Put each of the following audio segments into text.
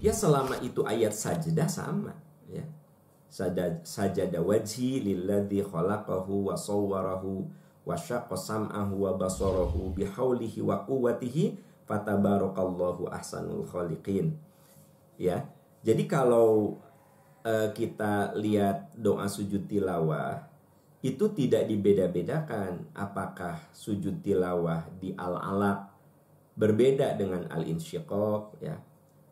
Ya selama itu ayat sajadah sama ya. Sajad, sajadah wajhi lilladzi khalaqahu wa sawwarahu wa syaqqa sam'ahu wa basarahu bihaulihi wa quwwatihi fatabarakallahu ahsanul khaliqin. Ya. Jadi kalau uh, kita lihat doa sujud tilawah itu tidak dibeda-bedakan apakah sujud tilawah di al-alaq berbeda dengan al-insyiqaq ya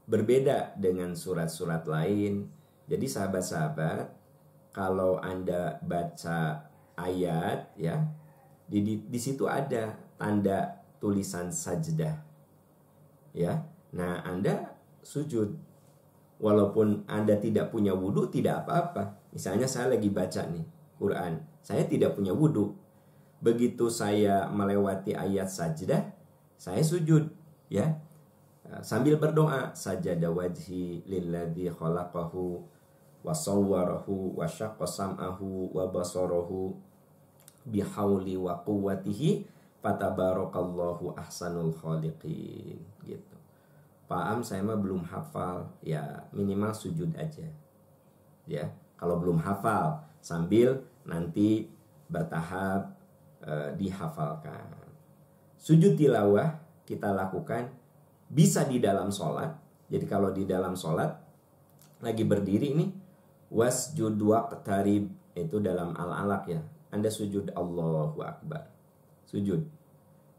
berbeda dengan surat-surat lain. Jadi sahabat-sahabat, kalau Anda baca ayat ya, di, di, di situ ada tanda tulisan sajdah. Ya. Nah, Anda sujud walaupun Anda tidak punya wudhu tidak apa-apa. Misalnya saya lagi baca nih Quran, saya tidak punya wudhu. Begitu saya melewati ayat sajdah, saya sujud ya Eh, sambil berdoa saja wajhi lilladzi khalaqahu wa sawwarahu wa syaqqa sam'ahu wa basarahu bihauli wa quwwatihi fatabarakallahu ahsanul khaliqin gitu. Paham saya mah belum hafal, ya minimal sujud aja. Ya, kalau belum hafal sambil nanti bertahap e, dihafalkan. Sujud tilawah kita lakukan bisa di dalam sholat. Jadi kalau di dalam sholat lagi berdiri ini wasjud waqtarib itu dalam al-alaq ya. Anda sujud Allahu Akbar. Sujud.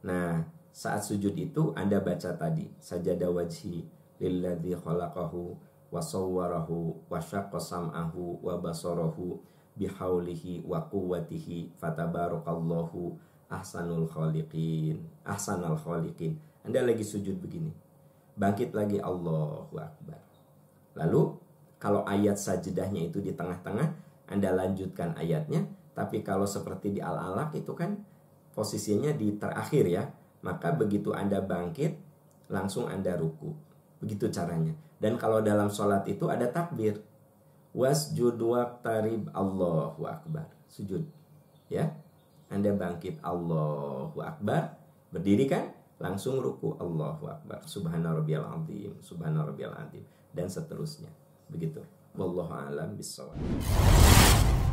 Nah, saat sujud itu Anda baca tadi sajada wajhi lilladzi khalaqahu wa sawwarahu wa syaqqa sam'ahu wa basarahu bihaulihi wa quwwatihi fatabarakallahu ahsanul khaliqin ahsanul khaliqin anda lagi sujud begini. Bangkit lagi Allahu Akbar. Lalu kalau ayat sajadahnya itu di tengah-tengah, Anda lanjutkan ayatnya. Tapi kalau seperti di Al-Alaq itu kan posisinya di terakhir ya. Maka begitu Anda bangkit, langsung Anda ruku. Begitu caranya. Dan kalau dalam sholat itu ada takbir. Wasjud waqtarib Allahu Akbar. Sujud. Ya. Anda bangkit Allahu Akbar. Berdiri kan? langsung ruku Allahu Akbar Subhana Rabbiyal Azim Subhana Rabbiyal Azim dan seterusnya begitu Wallahu a'lam bishawab